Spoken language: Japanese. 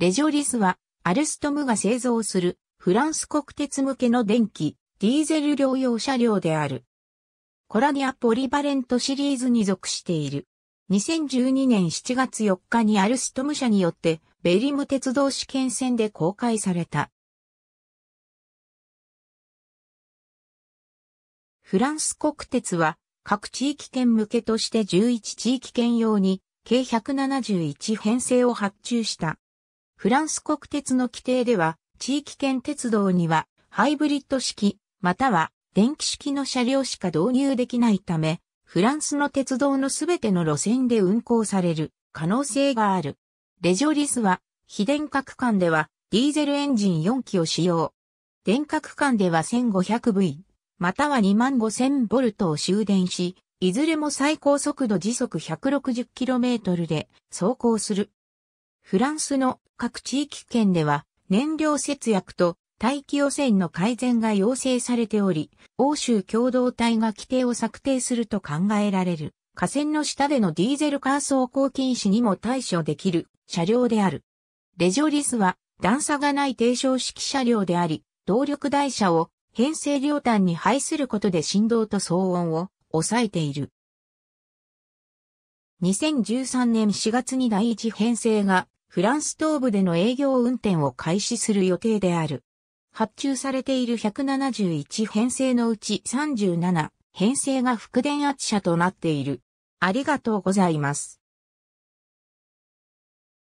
レジョリスは、アルストムが製造するフランス国鉄向けの電気、ディーゼル療養車両である。コラニアポリバレントシリーズに属している。2012年7月4日にアルストム社によってベリム鉄道試験線で公開された。フランス国鉄は各地域圏向けとして11地域圏用に計171編成を発注した。フランス国鉄の規定では、地域圏鉄道には、ハイブリッド式、または電気式の車両しか導入できないため、フランスの鉄道のすべての路線で運行される可能性がある。レジョリスは、非電化区間では、ディーゼルエンジン4機を使用。電化区間では 1500V、または 25000V を終電し、いずれも最高速度時速 160km で走行する。フランスの各地域圏では燃料節約と大気汚染の改善が要請されており、欧州共同体が規定を策定すると考えられる。河川の下でのディーゼルカー走行禁止にも対処できる車両である。レジョリスは段差がない低床式車両であり、動力台車を編成両端に配することで振動と騒音を抑えている。2013年4月に第一編成がフランス東部での営業運転を開始する予定である。発注されている171編成のうち37編成が副電圧車となっている。ありがとうございます。